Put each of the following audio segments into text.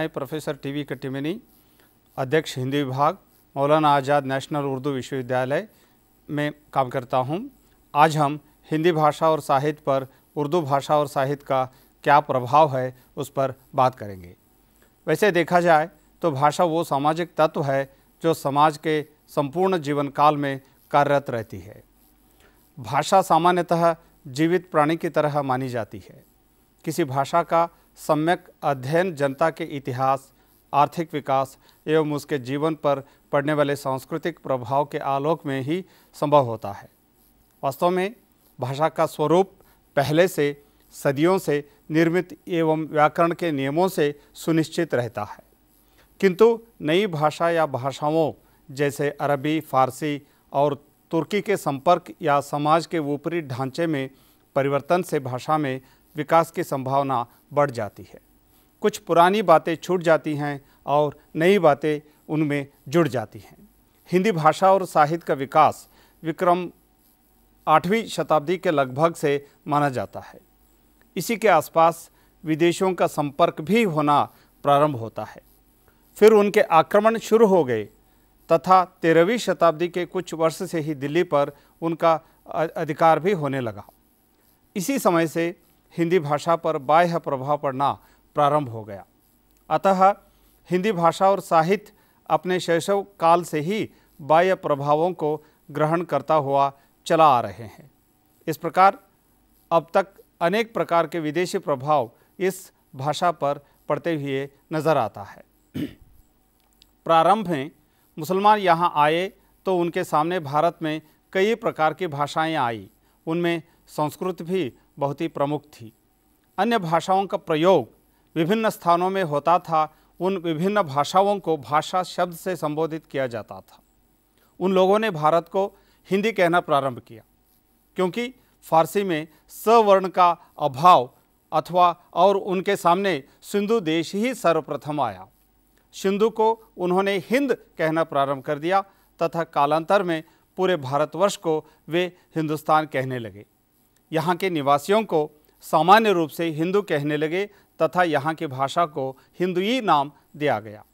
मैं professor TV we कटिमिनी अध्यक्ष हिंदी विभाग मौलाना आज़ाद नेशनल उर्दू विश्वविद्यालय में काम करता हूं आज हम हिंदी भाषा और साहित्य पर उर्दू भाषा और साहित्य का क्या प्रभाव है उस पर बात करेंगे वैसे देखा जाए तो भाषा वो सामाजिक तत्व है जो समाज के संपूर्ण जीवन काल में कार्यरत रहती है भाषा सामान्यतः जीवित प्राणी की तरह मानी जाती है किसी भाषा का सम्यक अध्ययन जनता के इतिहास आर्थिक विकास एवं उसके जीवन पर पड़ने वाले सांस्कृतिक प्रभाव के आलोक में ही संभव होता है वास्तव में भाषा का स्वरूप पहले से सदियों से निर्मित एवं व्याकरण के नियमों से सुनिश्चित रहता है किंतु नई भाषा या भाषाओं जैसे अरबी फारसी और तुर्की के संपर्क या समाज के ऊपरी ढांचे में परिवर्तन से भाषा में विकास की संभावना बढ़ जाती है कुछ पुरानी बातें छूट जाती हैं और नई बातें उनमें जुड़ जाती हैं हिंदी भाषा और साहित्य का विकास विक्रम आठवीं शताब्दी के लगभग से माना जाता है इसी के आसपास विदेशों का संपर्क भी होना प्रारंभ होता है फिर उनके आक्रमण शुरू हो गए तथा तेरहवीं शताब्दी के कुछ वर्ष से ही दिल्ली पर उनका अधिकार भी होने लगा इसी समय से हिंदी भाषा पर बाह्य प्रभाव पड़ना प्रारंभ हो गया अतः हिंदी भाषा और साहित्य अपने शैशव काल से ही बाह्य प्रभावों को ग्रहण करता हुआ चला आ रहे हैं इस प्रकार अब तक अनेक प्रकार के विदेशी प्रभाव इस भाषा पर पड़ते हुए नज़र आता है प्रारंभ में मुसलमान यहाँ आए तो उनके सामने भारत में कई प्रकार की भाषाएं आई उनमें संस्कृत भी बहुत ही प्रमुख थी अन्य भाषाओं का प्रयोग विभिन्न स्थानों में होता था उन विभिन्न भाषाओं को भाषा शब्द से संबोधित किया जाता था उन लोगों ने भारत को हिंदी कहना प्रारंभ किया क्योंकि फारसी में सवर्ण का अभाव अथवा और उनके सामने सिंधु देश ही सर्वप्रथम आया सिंधु को उन्होंने हिंद कहना प्रारंभ कर दिया तथा कालांतर में पूरे भारतवर्ष को वे हिंदुस्तान कहने लगे यहाँ के निवासियों को सामान्य रूप से हिंदू कहने लगे तथा यहाँ की भाषा को हिंदुई नाम दिया गया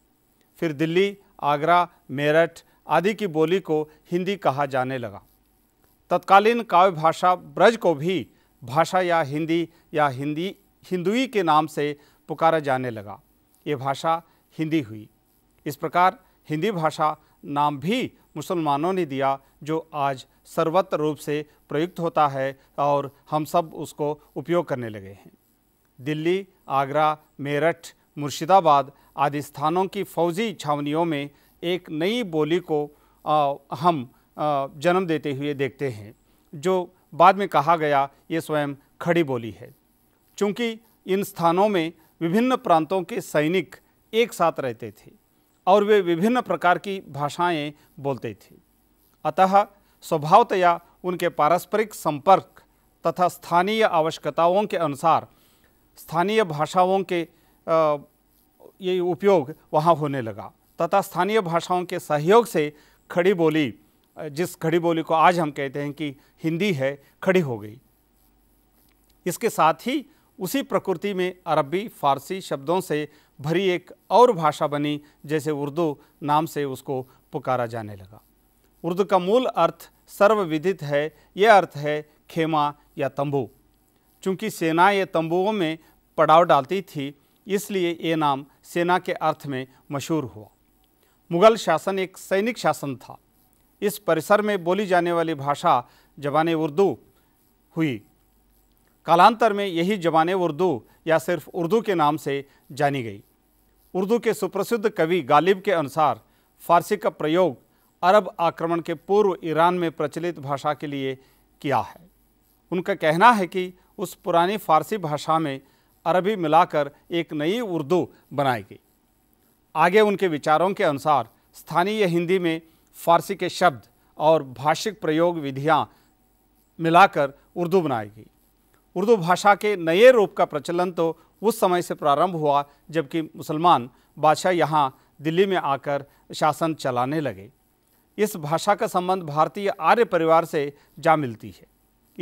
फिर दिल्ली आगरा मेरठ आदि की बोली को हिंदी कहा जाने लगा तत्कालीन काव्य भाषा ब्रज को भी भाषा या हिंदी या हिंदी हिंदुई के नाम से पुकारा जाने लगा ये भाषा हिंदी हुई इस प्रकार हिंदी भाषा नाम भी मुसलमानों ने दिया जो आज सर्वत्र रूप से प्रयुक्त होता है और हम सब उसको उपयोग करने लगे हैं दिल्ली आगरा मेरठ मुर्शिदाबाद आदि स्थानों की फौजी छावनियों में एक नई बोली को आ, हम आ, जन्म देते हुए देखते हैं जो बाद में कहा गया ये स्वयं खड़ी बोली है चूँकि इन स्थानों में विभिन्न प्रांतों के सैनिक एक साथ रहते थे और वे विभिन्न प्रकार की भाषाएं बोलते थे अतः स्वभावतया उनके पारस्परिक संपर्क तथा स्थानीय आवश्यकताओं के अनुसार स्थानीय भाषाओं के ये उपयोग वहाँ होने लगा तथा स्थानीय भाषाओं के सहयोग से खड़ी बोली जिस खड़ी बोली को आज हम कहते हैं कि हिंदी है खड़ी हो गई इसके साथ ही उसी प्रकृति में अरबी फारसी शब्दों से भरी एक और भाषा बनी जैसे उर्दू नाम से उसको पुकारा जाने लगा उर्दू का मूल अर्थ सर्वविदित है यह अर्थ है खेमा या तंबू चूँकि सेना ये तंबुओं में पड़ाव डालती थी इसलिए ये नाम सेना के अर्थ में मशहूर हुआ मुग़ल शासन एक सैनिक शासन था इस परिसर में बोली जाने वाली भाषा जबान उर्दू हुई कालांतर में यही जबान उर्दू या सिर्फ उर्दू के नाम से जानी गई उर्दू के सुप्रसिद्ध कवि गालिब के अनुसार फारसी का प्रयोग अरब आक्रमण के पूर्व ईरान में प्रचलित भाषा के लिए किया है उनका कहना है कि उस पुरानी फारसी भाषा में अरबी मिलाकर एक नई उर्दू बनाई गई आगे उनके विचारों के अनुसार स्थानीय हिंदी में फारसी के शब्द और भाषिक प्रयोग विधियां मिलाकर उर्दू बनाई गई उर्दू भाषा के नए रूप का प्रचलन तो उस समय से प्रारंभ हुआ जबकि मुसलमान बादशाह यहाँ दिल्ली में आकर शासन चलाने लगे इस भाषा का संबंध भारतीय आर्य परिवार से जा मिलती है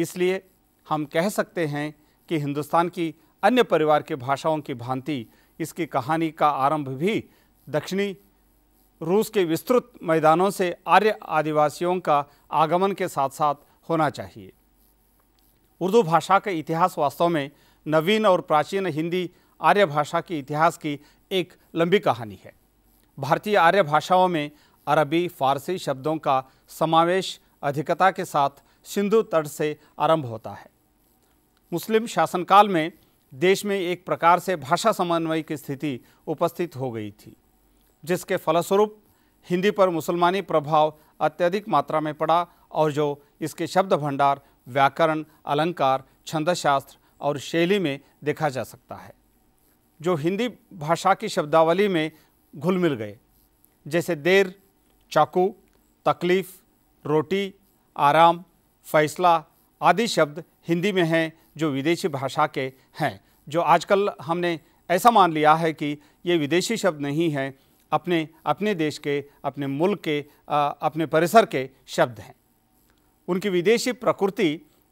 इसलिए हम कह सकते हैं कि हिंदुस्तान की अन्य परिवार की भाषाओं की भांति इसकी कहानी का आरंभ भी दक्षिणी रूस के विस्तृत मैदानों से आर्य आदिवासियों का आगमन के साथ साथ होना चाहिए उर्दू भाषा का इतिहास वास्तव में नवीन और प्राचीन हिंदी आर्य भाषा के इतिहास की एक लंबी कहानी है भारतीय आर्य भाषाओं में अरबी फारसी शब्दों का समावेश अधिकता के साथ सिंधु तट से आरंभ होता है मुस्लिम शासनकाल में देश में एक प्रकार से भाषा समन्वय की स्थिति उपस्थित हो गई थी जिसके फलस्वरूप हिंदी पर मुसलमानी प्रभाव अत्यधिक मात्रा में पड़ा और जो इसके शब्द भंडार व्याकरण अलंकार छंदशास्त्र और शैली में देखा जा सकता है जो हिंदी भाषा की शब्दावली में घुल मिल गए जैसे देर चाकू तकलीफ़ रोटी आराम फैसला आदि शब्द हिंदी में हैं जो विदेशी भाषा के हैं जो आजकल हमने ऐसा मान लिया है कि ये विदेशी शब्द नहीं हैं अपने अपने देश के अपने मुल्क के अपने परिसर के शब्द हैं उनकी विदेशी प्रकृति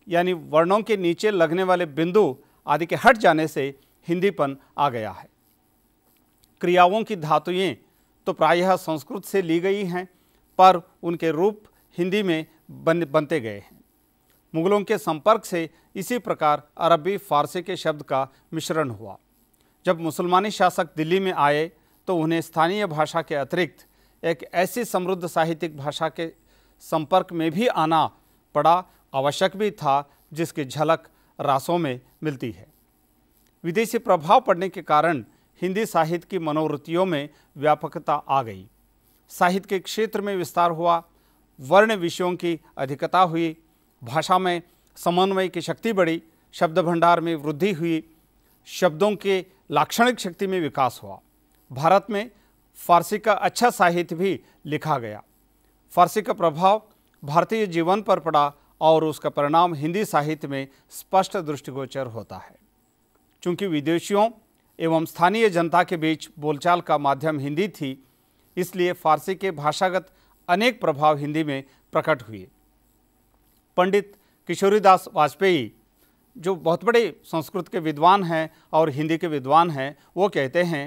यानी वर्णों के नीचे लगने वाले बिंदु आदि के हट जाने से हिंदीपन आ गया है क्रियाओं की धातुएँ तो प्रायः संस्कृत से ली गई हैं पर उनके रूप हिंदी में बन बनते गए हैं मुगलों के संपर्क से इसी प्रकार अरबी फारसी के शब्द का मिश्रण हुआ जब मुसलमानी शासक दिल्ली में आए तो उन्हें स्थानीय भाषा के अतिरिक्त एक ऐसी समृद्ध साहित्यिक भाषा के संपर्क में भी आना पड़ा आवश्यक भी था जिसकी झलक रासों में मिलती है विदेशी प्रभाव पड़ने के कारण हिंदी साहित्य की मनोवृत्तियों में व्यापकता आ गई साहित्य के क्षेत्र में विस्तार हुआ वर्ण विषयों की अधिकता हुई भाषा में समन्वय की शक्ति बढ़ी शब्द भंडार में वृद्धि हुई शब्दों के लाक्षणिक शक्ति में विकास हुआ भारत में फारसी का अच्छा साहित्य भी लिखा गया फारसी का प्रभाव भारतीय जीवन पर पड़ा और उसका परिणाम हिंदी साहित्य में स्पष्ट दृष्टिगोचर होता है चूँकि विदेशियों एवं स्थानीय जनता के बीच बोलचाल का माध्यम हिंदी थी इसलिए फारसी के भाषागत अनेक प्रभाव हिंदी में प्रकट हुए पंडित किशोरीदास वाजपेयी जो बहुत बड़े संस्कृत के विद्वान हैं और हिंदी के विद्वान हैं वो कहते हैं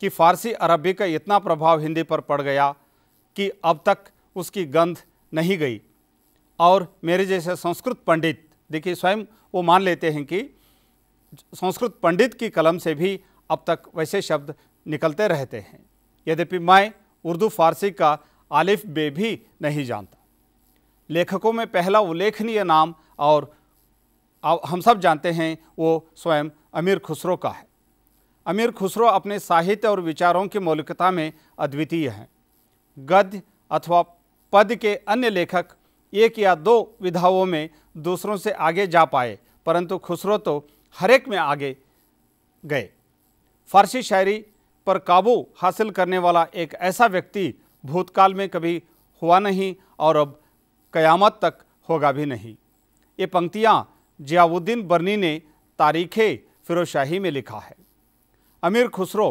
कि फारसी अरबी का इतना प्रभाव हिंदी पर पड़ गया कि अब तक उसकी गंध नहीं गई और मेरे जैसे संस्कृत पंडित देखिए स्वयं वो मान लेते हैं कि संस्कृत पंडित की कलम से भी अब तक वैसे शब्द निकलते रहते हैं यद्यपि मैं उर्दू फारसी का आलिफ बे भी नहीं जानता लेखकों में पहला उल्लेखनीय नाम और हम सब जानते हैं वो स्वयं अमीर खुसरो का है अमीर खुसरो अपने साहित्य और विचारों की मौलिकता में अद्वितीय हैं गद्य अथवा पद के अन्य लेखक एक या दो विधाओं में दूसरों से आगे जा पाए परंतु खुसरो तो हरेक में आगे गए फारसी शायरी पर काबू हासिल करने वाला एक ऐसा व्यक्ति भूतकाल में कभी हुआ नहीं और अब कयामत तक होगा भी नहीं ये पंक्तियाँ जियाउद्दीन बर्नी ने तारीख़ फिरोशाही में लिखा है अमीर खुसरो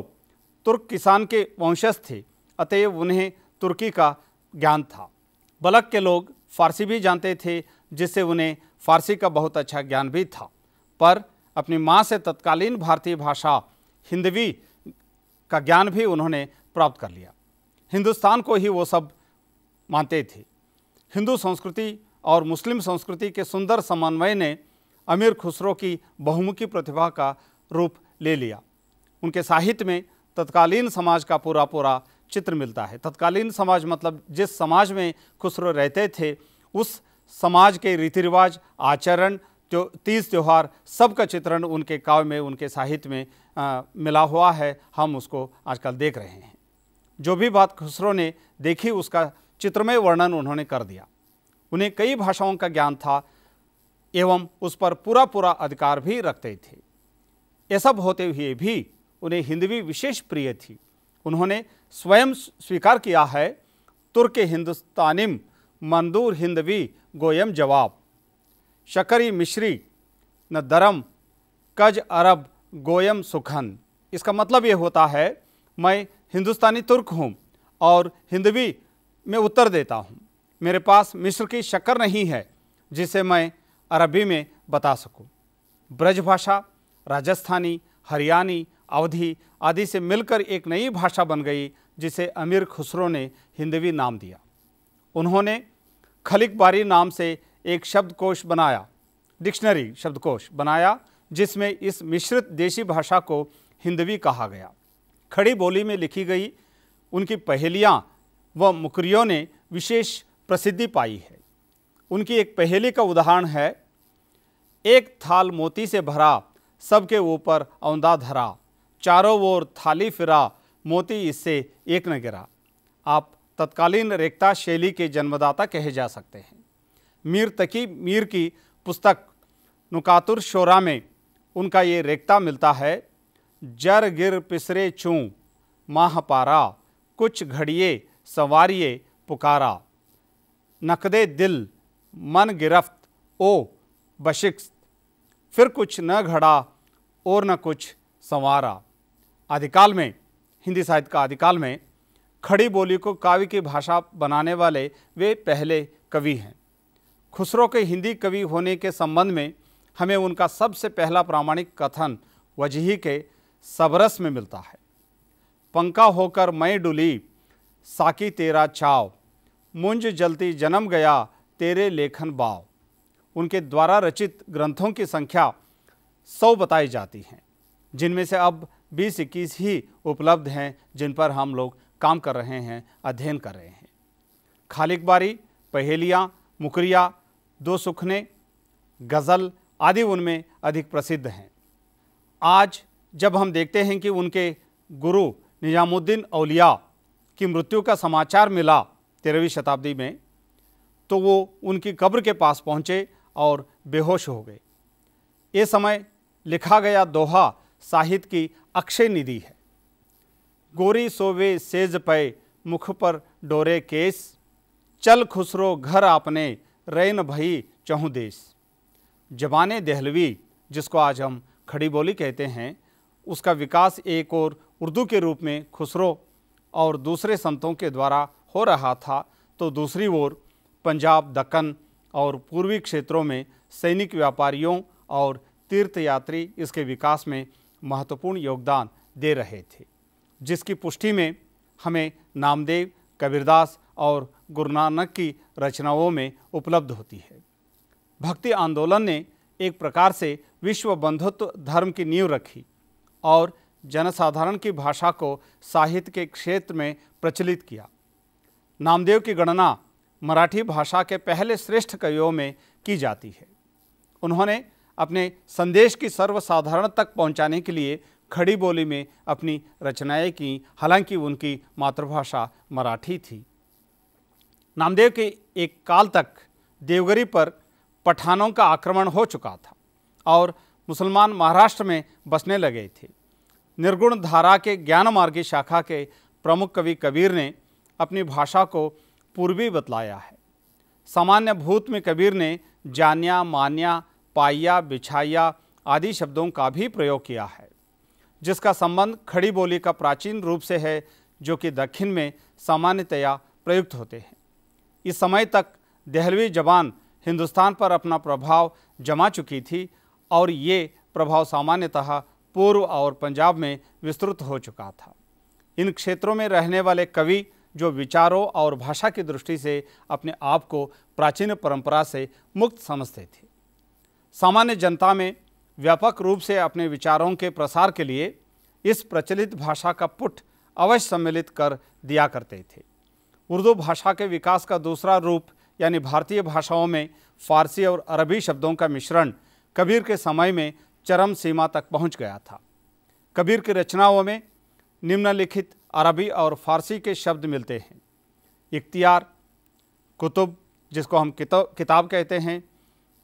तुर्क किसान के वंशज थे अतएव उन्हें तुर्की का ज्ञान था बलक के लोग फारसी भी जानते थे जिससे उन्हें फारसी का बहुत अच्छा ज्ञान भी था पर अपनी माँ से तत्कालीन भारतीय भाषा हिंदवी का ज्ञान भी उन्होंने प्राप्त कर लिया हिंदुस्तान को ही वो सब मानते थे हिंदू संस्कृति और मुस्लिम संस्कृति के सुंदर समन्वय ने अमीर खुसरो की बहुमुखी प्रतिभा का रूप ले लिया उनके साहित्य में तत्कालीन समाज का पूरा पूरा चित्र मिलता है तत्कालीन समाज मतलब जिस समाज में खुसरो रहते थे उस समाज के रीति रिवाज आचरण जो तीज त्यौहार सब का चित्रण उनके काव्य में उनके साहित्य में आ, मिला हुआ है हम उसको आजकल देख रहे हैं जो भी बात खुसरो ने देखी उसका चित्रमय वर्णन उन्होंने कर दिया उन्हें कई भाषाओं का ज्ञान था एवं उस पर पूरा पूरा अधिकार भी रखते थे ये सब होते हुए भी उन्हें हिंदी विशेष प्रिय थी उन्होंने स्वयं स्वीकार किया है तुर्क हिंदुस्तानिम मंदूर हिंदवी गोयम जवाब शकरी मिश्री न दरम कज अरब गोयम सुखन इसका मतलब ये होता है मैं हिंदुस्तानी तुर्क हूँ और हिंदवी में उत्तर देता हूँ मेरे पास मिश्र की शक्कर नहीं है जिसे मैं अरबी में बता सकूँ ब्रजभाषा राजस्थानी हरियाणी अवधि आदि से मिलकर एक नई भाषा बन गई जिसे अमीर खुसरो ने हिंदवी नाम दिया उन्होंने खलिक बारी नाम से एक शब्दकोश बनाया डिक्शनरी शब्दकोश बनाया जिसमें इस मिश्रित देशी भाषा को हिंदवी कहा गया खड़ी बोली में लिखी गई उनकी पहेलियाँ व मुकरियों ने विशेष प्रसिद्धि पाई है उनकी एक पहेली का उदाहरण है एक थाल मोती से भरा सबके ऊपर औंदा धरा चारों ओर थाली फिरा मोती इससे एक न गिरा आप तत्कालीन रेखता शैली के जन्मदाता कहे जा सकते हैं मीर तकी मीर की पुस्तक नुकातुर शोरा में उनका ये रेखता मिलता है जर गिर पिसरे चूँ माह पारा कुछ घड़िए सवारिए पुकारा नकदे दिल मन गिरफ्त ओ बशिक्स फिर कुछ न घड़ा और न कुछ संवारा आदिकाल में हिंदी साहित्य का आदिकाल में खड़ी बोली को काव्य की भाषा बनाने वाले वे पहले कवि हैं खुसरो के हिंदी कवि होने के संबंध में हमें उनका सबसे पहला प्रामाणिक कथन वजही के सबरस में मिलता है पंखा होकर मैं डुली साकी तेरा चाव मुंज जलती जन्म गया तेरे लेखन बाव उनके द्वारा रचित ग्रंथों की संख्या सौ बताई जाती हैं जिनमें से अब बीस इक्कीस ही उपलब्ध हैं जिन पर हम लोग काम कर रहे हैं अध्ययन कर रहे हैं खालिकबारी पहेलियाँ मुकरिया दो सुखने गज़ल आदि उनमें अधिक प्रसिद्ध हैं आज जब हम देखते हैं कि उनके गुरु निजामुद्दीन अलिया की मृत्यु का समाचार मिला तेरहवीं शताब्दी में तो वो उनकी कब्र के पास पहुँचे और बेहोश हो गए ये समय लिखा गया दोहा साहित्य की अक्षय निधि है गोरी सोवे सेज पय मुख पर डोरे केस चल खुसरो घर आपने रैन भई चहु देश जबाने देहलवी जिसको आज हम खड़ी बोली कहते हैं उसका विकास एक और उर्दू के रूप में खुसरो और दूसरे संतों के द्वारा हो रहा था तो दूसरी ओर पंजाब दक्कन और पूर्वी क्षेत्रों में सैनिक व्यापारियों और तीर्थयात्री इसके विकास में महत्वपूर्ण योगदान दे रहे थे जिसकी पुष्टि में हमें नामदेव कबीरदास और गुरु नानक की रचनाओं में उपलब्ध होती है भक्ति आंदोलन ने एक प्रकार से विश्व बंधुत्व धर्म की नींव रखी और जनसाधारण की भाषा को साहित्य के क्षेत्र में प्रचलित किया नामदेव की गणना मराठी भाषा के पहले श्रेष्ठ कवियों में की जाती है उन्होंने अपने संदेश की सर्वसाधारण तक पहुंचाने के लिए खड़ी बोली में अपनी रचनाएं की हालांकि उनकी मातृभाषा मराठी थी नामदेव के एक काल तक देवगरी पर पठानों का आक्रमण हो चुका था और मुसलमान महाराष्ट्र में बसने लगे थे निर्गुण धारा के ज्ञान मार्गी शाखा के प्रमुख कवि कबीर ने अपनी भाषा को पूर्वी बतलाया है सामान्य भूत में कबीर ने जान्या मान्या पाइया बिछाइया आदि शब्दों का भी प्रयोग किया है जिसका संबंध खड़ी बोली का प्राचीन रूप से है जो कि दक्षिण में सामान्यतया प्रयुक्त होते हैं इस समय तक दहलवी जबान हिंदुस्तान पर अपना प्रभाव जमा चुकी थी और ये प्रभाव सामान्यतः पूर्व और पंजाब में विस्तृत हो चुका था इन क्षेत्रों में रहने वाले कवि जो विचारों और भाषा की दृष्टि से अपने आप को प्राचीन परंपरा से मुक्त समझते थे सामान्य जनता में व्यापक रूप से अपने विचारों के प्रसार के लिए इस प्रचलित भाषा का पुट अवश्य सम्मिलित कर दिया करते थे उर्दू भाषा के विकास का दूसरा रूप यानी भारतीय भाषाओं में फारसी और अरबी शब्दों का मिश्रण कबीर के समय में चरम सीमा तक पहुंच गया था कबीर की रचनाओं में निम्नलिखित अरबी और फारसी के शब्द मिलते हैं इख्तियार कुतुब जिसको हम किताब कहते हैं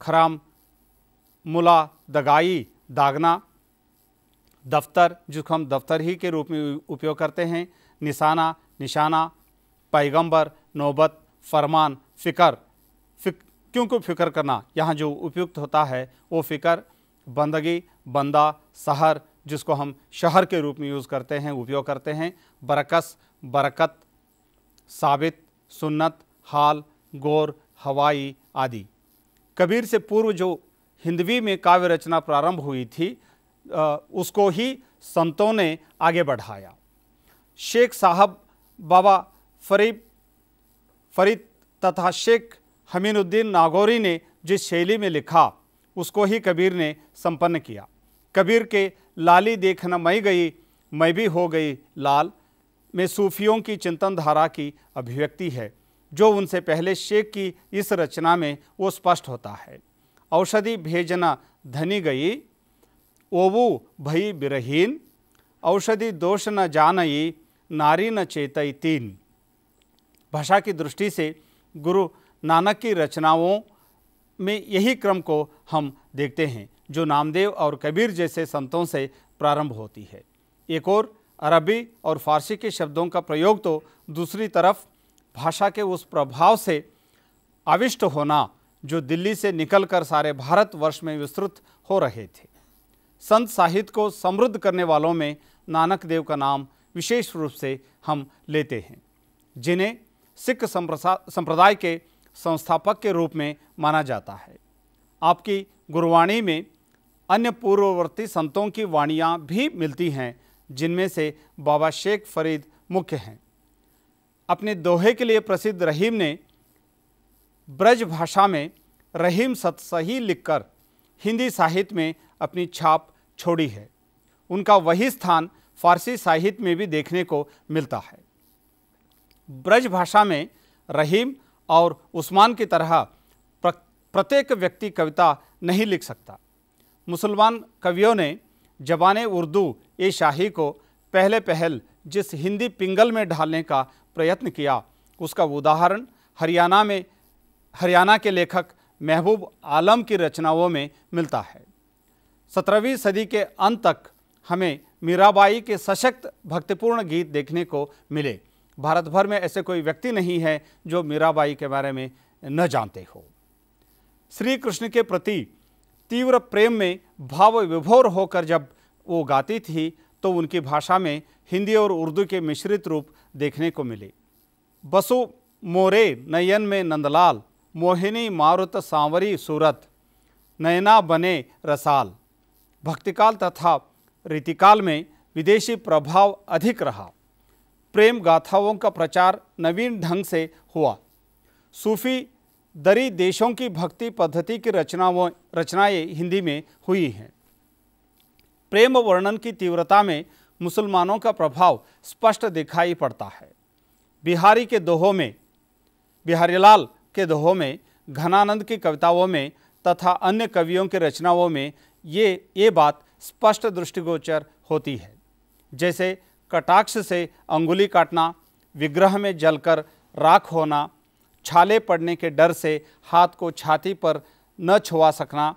खराम मुला दगाई दागना दफ्तर जिसको हम दफ्तर ही के रूप में उपयोग करते हैं निशाना निशाना पैगंबर नौबत फरमान फ़िकर फिक क्योंकि फ़िक्र करना यहाँ जो उपयुक्त होता है वो फिकर बंदगी बंदा शहर जिसको हम शहर के रूप में यूज़ करते हैं उपयोग करते हैं बरकस बरकत साबित सुन्नत हाल गौर हवाई आदि कबीर से पूर्व जो हिंदवी में काव्य रचना प्रारंभ हुई थी उसको ही संतों ने आगे बढ़ाया शेख साहब बाबा फरीब फरीद तथा शेख हमीनुद्दीन नागौरी ने जिस शैली में लिखा उसको ही कबीर ने संपन्न किया कबीर के लाली देखना मई गई मैं भी हो गई लाल में सूफियों की चिंतन धारा की अभिव्यक्ति है जो उनसे पहले शेख की इस रचना में वो स्पष्ट होता है औषधि भेजन धनी गई ओवु भई बिरहीन औषधि दोष न जानई नारी न चेतई तीन भाषा की दृष्टि से गुरु नानक की रचनाओं में यही क्रम को हम देखते हैं जो नामदेव और कबीर जैसे संतों से प्रारंभ होती है एक और अरबी और फारसी के शब्दों का प्रयोग तो दूसरी तरफ भाषा के उस प्रभाव से आविष्ट होना जो दिल्ली से निकलकर सारे भारतवर्ष में विस्तृत हो रहे थे संत साहित्य को समृद्ध करने वालों में नानक देव का नाम विशेष रूप से हम लेते हैं जिन्हें सिख संप्रदाय के संस्थापक के रूप में माना जाता है आपकी गुरुवाणी में अन्य पूर्ववर्ती संतों की वाणियाँ भी मिलती हैं जिनमें से बाबा शेख फरीद मुख्य हैं अपने दोहे के लिए प्रसिद्ध रहीम ने ब्रज भाषा में रहीम सतसही लिखकर हिंदी साहित्य में अपनी छाप छोड़ी है उनका वही स्थान फारसी साहित्य में भी देखने को मिलता है ब्रज भाषा में रहीम और उस्मान की तरह प्रत्येक व्यक्ति कविता नहीं लिख सकता मुसलमान कवियों ने जबान उर्दू ए शाही को पहले पहल जिस हिंदी पिंगल में ढालने का प्रयत्न किया उसका उदाहरण हरियाणा में हरियाणा के लेखक महबूब आलम की रचनाओं में मिलता है सत्रहवीं सदी के अंत तक हमें मीराबाई के सशक्त भक्तिपूर्ण गीत देखने को मिले भारत भर में ऐसे कोई व्यक्ति नहीं है जो मीराबाई के बारे में न जानते हो श्री कृष्ण के प्रति तीव्र प्रेम में भाव विभोर होकर जब वो गाती थी तो उनकी भाषा में हिंदी और उर्दू के मिश्रित रूप देखने को मिले बसु मोरे नयन में नंदलाल मोहिनी मारुत सांवरी सूरत नैना बने रसाल भक्तिकाल तथा रीतिकाल में विदेशी प्रभाव अधिक रहा प्रेम गाथाओं का प्रचार नवीन ढंग से हुआ सूफी दरी देशों की भक्ति पद्धति की रचनाओं रचनाएं हिंदी में हुई हैं प्रेम वर्णन की तीव्रता में मुसलमानों का प्रभाव स्पष्ट दिखाई पड़ता है बिहारी के दोहों में बिहारीलाल के दोहों में घनानंद की कविताओं में तथा अन्य कवियों की रचनाओं में ये ये बात स्पष्ट दृष्टिगोचर होती है जैसे कटाक्ष से अंगुली काटना विग्रह में जलकर राख होना छाले पड़ने के डर से हाथ को छाती पर न छुआ सकना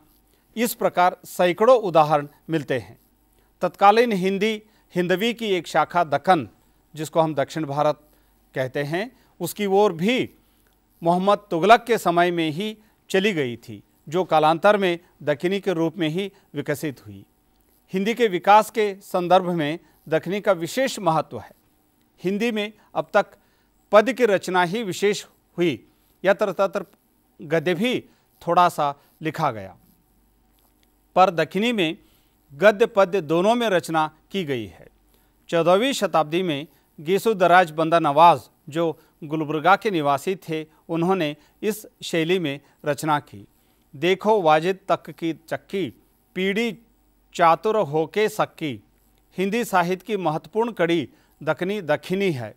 इस प्रकार सैकड़ों उदाहरण मिलते हैं तत्कालीन हिंदी हिंदवी की एक शाखा दक्कन जिसको हम दक्षिण भारत कहते हैं उसकी ओर भी मोहम्मद तुगलक के समय में ही चली गई थी जो कालांतर में दखनी के रूप में ही विकसित हुई हिंदी के विकास के संदर्भ में दखनी का विशेष महत्व है हिंदी में अब तक पद की रचना ही विशेष हुई यत्र तत्र गद्य भी थोड़ा सा लिखा गया पर दखनी में गद्य पद्य दोनों में रचना की गई है चौदहवीं शताब्दी में गेसुदराज बंदा नवाज़ जो गुलबर्गा के निवासी थे उन्होंने इस शैली में रचना की देखो वाजिद तक की चक्की पीढ़ी चातुर होके सक्की हिंदी साहित्य की महत्वपूर्ण कड़ी दखनी दखिनी है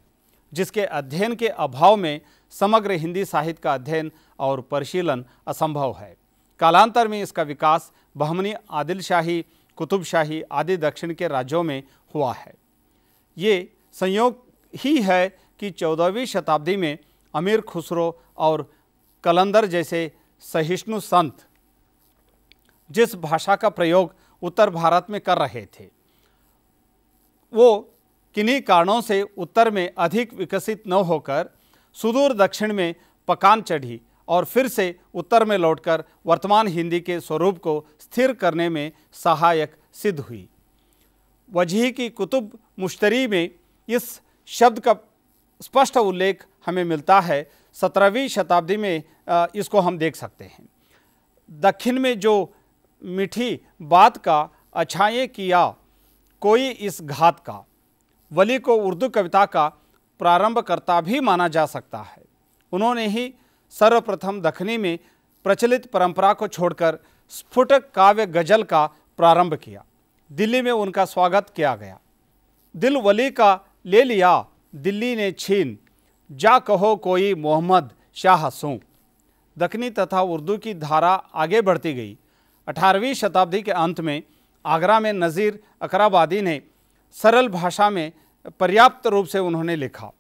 जिसके अध्ययन के अभाव में समग्र हिंदी साहित्य का अध्ययन और परिशीलन असंभव है कालांतर में इसका विकास बहमनी आदिलशाही कुतुबशाही आदि दक्षिण के राज्यों में हुआ है ये संयोग ही है कि चौदहवीं शताब्दी में अमीर खुसरो और कलंदर जैसे सहिष्णु संत जिस भाषा का प्रयोग उत्तर भारत में कर रहे थे वो किन्हीं कारणों से उत्तर में अधिक विकसित न होकर सुदूर दक्षिण में पकान चढ़ी और फिर से उत्तर में लौटकर वर्तमान हिंदी के स्वरूप को स्थिर करने में सहायक सिद्ध हुई वजह की कुतुब मुश्तरी में इस शब्द का स्पष्ट उल्लेख हमें मिलता है सत्रहवीं शताब्दी में इसको हम देख सकते हैं दक्षिण में जो मीठी बात का अच्छाएँ किया कोई इस घात का वली को उर्दू कविता का प्रारंभकर्ता भी माना जा सकता है उन्होंने ही सर्वप्रथम दखनी में प्रचलित परंपरा को छोड़कर स्फुट काव्य गजल का प्रारंभ किया दिल्ली में उनका स्वागत किया गया दिल वली का ले लिया दिल्ली ने छीन जा कहो कोई मोहम्मद शाह हंसों दखनी तथा उर्दू की धारा आगे बढ़ती गई 18वीं शताब्दी के अंत में आगरा में नज़ीर अकराबादी ने सरल भाषा में पर्याप्त रूप से उन्होंने लिखा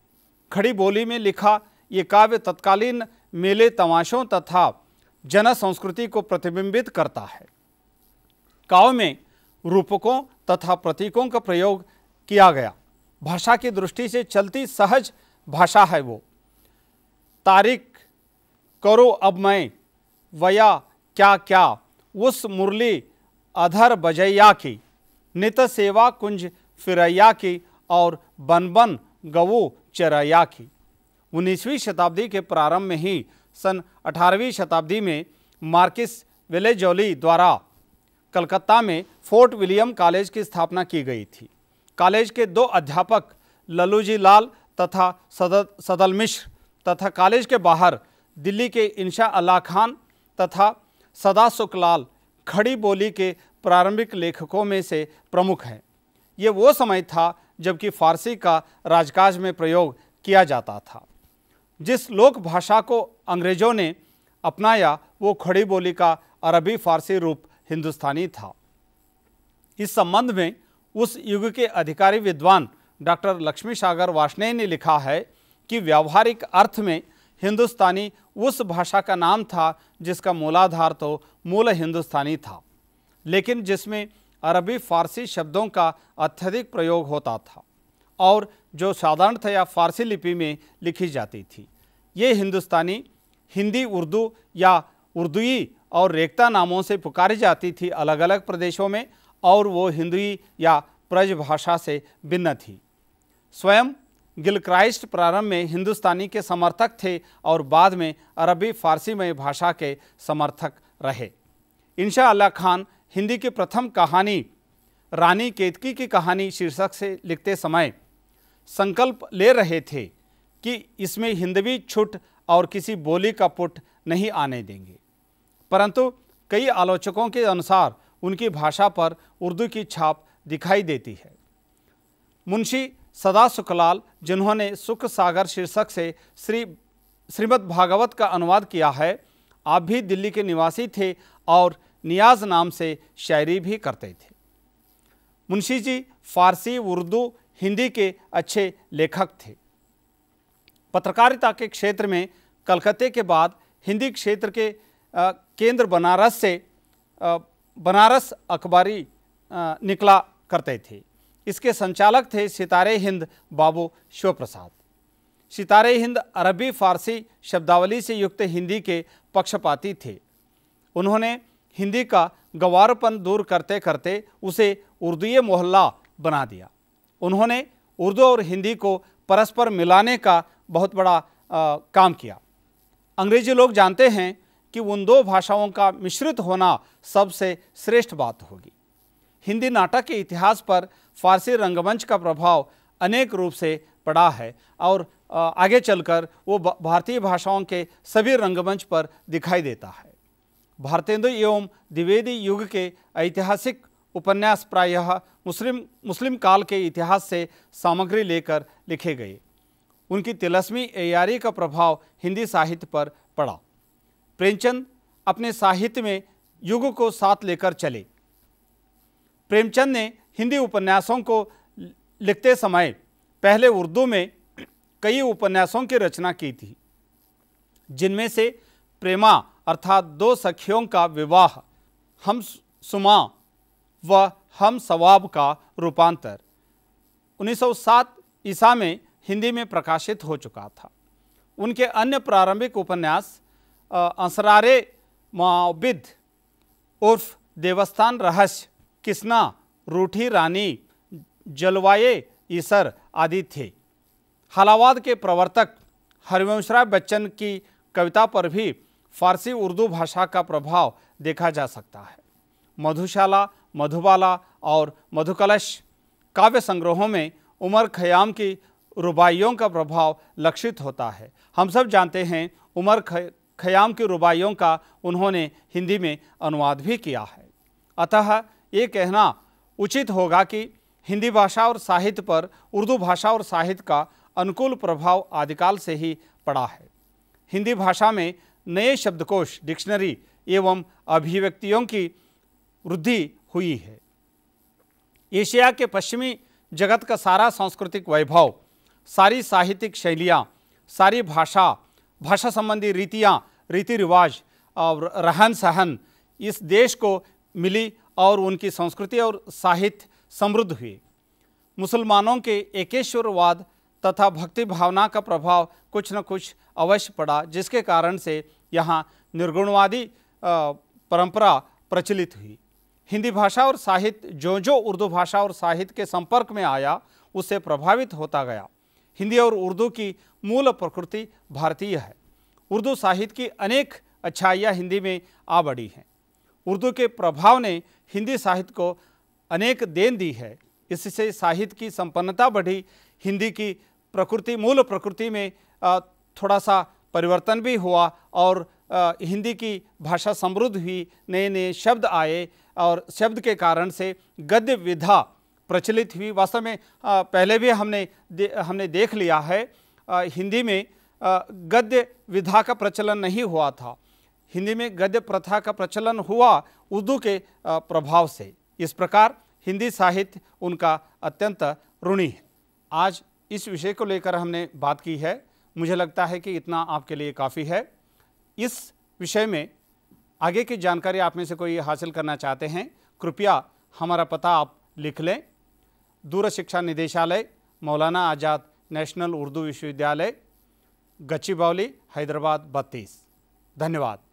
खड़ी बोली में लिखा ये काव्य तत्कालीन मेले तमाशों तथा जन संस्कृति को प्रतिबिंबित करता है काव्य में रूपकों तथा प्रतीकों का प्रयोग किया गया भाषा की दृष्टि से चलती सहज भाषा है वो तारिक करो अब मैं वया क्या क्या उस मुरली अधर बजैया की नित सेवा कुंज फिरैया की और बनबन गवो चरैया की उन्नीसवीं शताब्दी के प्रारंभ में ही सन 18वीं शताब्दी में मार्किस विलेजौली द्वारा कलकत्ता में फोर्ट विलियम कॉलेज की स्थापना की गई थी कॉलेज के दो अध्यापक ललूजी लाल तथा सदल सदल मिश्र तथा कॉलेज के बाहर दिल्ली के इंशा अल्लाह खान तथा सदा सुखलाल खड़ी बोली के प्रारंभिक लेखकों में से प्रमुख हैं ये वो समय था जबकि फारसी का राजकाज में प्रयोग किया जाता था जिस लोक भाषा को अंग्रेज़ों ने अपनाया वो खड़ी बोली का अरबी फारसी रूप हिंदुस्तानी था इस संबंध में उस युग के अधिकारी विद्वान डॉक्टर लक्ष्मी सागर वाष्णेय ने लिखा है कि व्यावहारिक अर्थ में हिंदुस्तानी उस भाषा का नाम था जिसका मूलाधार तो मूल हिंदुस्तानी था लेकिन जिसमें अरबी फारसी शब्दों का अत्यधिक प्रयोग होता था और जो साधारणतया फारसी लिपि में लिखी जाती थी ये हिंदुस्तानी हिंदी उर्दू या उर्दूई और रेखता नामों से पुकारी जाती थी अलग अलग प्रदेशों में और वो हिंदी या प्रज भाषा से भिन्न थी स्वयं गिलक्राइस्ट प्रारंभ में हिंदुस्तानी के समर्थक थे और बाद में अरबी फारसीमय भाषा के समर्थक रहे इनशा अल्लाह खान हिंदी की प्रथम कहानी रानी केतकी की कहानी शीर्षक से लिखते समय संकल्प ले रहे थे कि इसमें हिंदवी छुट और किसी बोली का पुट नहीं आने देंगे परंतु कई आलोचकों के अनुसार उनकी भाषा पर उर्दू की छाप दिखाई देती है मुंशी सदा सुखलाल जिन्होंने सुख सागर शीर्षक से श्री श्रीमद् भागवत का अनुवाद किया है आप भी दिल्ली के निवासी थे और नियाज नाम से शायरी भी करते थे मुंशी जी फारसी उर्दू हिंदी के अच्छे लेखक थे पत्रकारिता के क्षेत्र में कलकत्ते के बाद हिंदी क्षेत्र के केंद्र बनारस से आ, बनारस अखबारी निकला करते थे इसके संचालक थे सितारे हिंद बाबू शिवप्रसाद सितारे हिंद अरबी फारसी शब्दावली से युक्त हिंदी के पक्षपाती थे उन्होंने हिंदी का गवारपन दूर करते करते उसे उर्दू मोहल्ला बना दिया उन्होंने उर्दू और हिंदी को परस्पर मिलाने का बहुत बड़ा आ, काम किया अंग्रेजी लोग जानते हैं कि उन दो भाषाओं का मिश्रित होना सबसे श्रेष्ठ बात होगी हिंदी नाटक के इतिहास पर फारसी रंगमंच का प्रभाव अनेक रूप से पड़ा है और आगे चलकर वो भारतीय भाषाओं के सभी रंगमंच पर दिखाई देता है भारतेंदु एवं द्विवेदी युग के ऐतिहासिक उपन्यास प्रायः मुस्लिम मुस्लिम काल के इतिहास से सामग्री लेकर लिखे गए उनकी तिलस्मी एयारी का प्रभाव हिंदी साहित्य पर पड़ा प्रेमचंद अपने साहित्य में युग को साथ लेकर चले प्रेमचंद ने हिंदी उपन्यासों को लिखते समय पहले उर्दू में कई उपन्यासों की रचना की थी जिनमें से प्रेमा अर्थात दो सखियों का विवाह हम सुमा व हम सवाब का रूपांतर 1907 ईसा में हिंदी में प्रकाशित हो चुका था उनके अन्य प्रारंभिक उपन्यास असरार मबिद उर्फ देवस्थान रहस्य किसना रूठी रानी जलवाए ईसर आदि थे हलावाद के प्रवर्तक हरिवंशराय बच्चन की कविता पर भी फारसी उर्दू भाषा का प्रभाव देखा जा सकता है मधुशाला मधुबाला और मधुकलश काव्य संग्रहों में उमर खयाम की रुबाइयों का प्रभाव लक्षित होता है हम सब जानते हैं उमर खयाम की रुबाइयों का उन्होंने हिंदी में अनुवाद भी किया है अतः ये कहना उचित होगा कि हिंदी भाषा और साहित्य पर उर्दू भाषा और साहित्य का अनुकूल प्रभाव आदिकाल से ही पड़ा है हिंदी भाषा में नए शब्दकोश डिक्शनरी एवं अभिव्यक्तियों की वृद्धि हुई है एशिया के पश्चिमी जगत का सारा सांस्कृतिक वैभव सारी साहित्यिक शैलियाँ सारी भाषा भाषा संबंधी रीतियाँ रीति रिवाज और रहन सहन इस देश को मिली और उनकी संस्कृति और साहित्य समृद्ध हुई मुसलमानों के एकेश्वरवाद तथा भक्ति भावना का प्रभाव कुछ न कुछ अवश्य पड़ा जिसके कारण से यहाँ निर्गुणवादी परंपरा प्रचलित हुई हिंदी भाषा और साहित्य जो जो उर्दू भाषा और साहित्य के संपर्क में आया उससे प्रभावित होता गया हिंदी और उर्दू की मूल प्रकृति भारतीय है उर्दू साहित्य की अनेक अच्छाइयाँ हिंदी में आ बढ़ी हैं उर्दू के प्रभाव ने हिंदी साहित्य को अनेक देन दी है इससे साहित्य की संपन्नता बढ़ी हिंदी की प्रकृति मूल प्रकृति में थोड़ा सा परिवर्तन भी हुआ और हिंदी की भाषा समृद्ध हुई नए नए शब्द आए और शब्द के कारण से गद्य विधा प्रचलित हुई वास्तव में पहले भी हमने दे, हमने देख लिया है हिंदी में गद्य विधा का प्रचलन नहीं हुआ था हिंदी में गद्य प्रथा का प्रचलन हुआ उर्दू के प्रभाव से इस प्रकार हिंदी साहित्य उनका अत्यंत ऋणी है आज इस विषय को लेकर हमने बात की है मुझे लगता है कि इतना आपके लिए काफ़ी है इस विषय में आगे की जानकारी आप में से कोई हासिल करना चाहते हैं कृपया हमारा पता आप लिख लें दूर शिक्षा निदेशालय मौलाना आज़ाद नेशनल उर्दू विश्वविद्यालय गच्चीबावली हैदराबाद बत्तीस धन्यवाद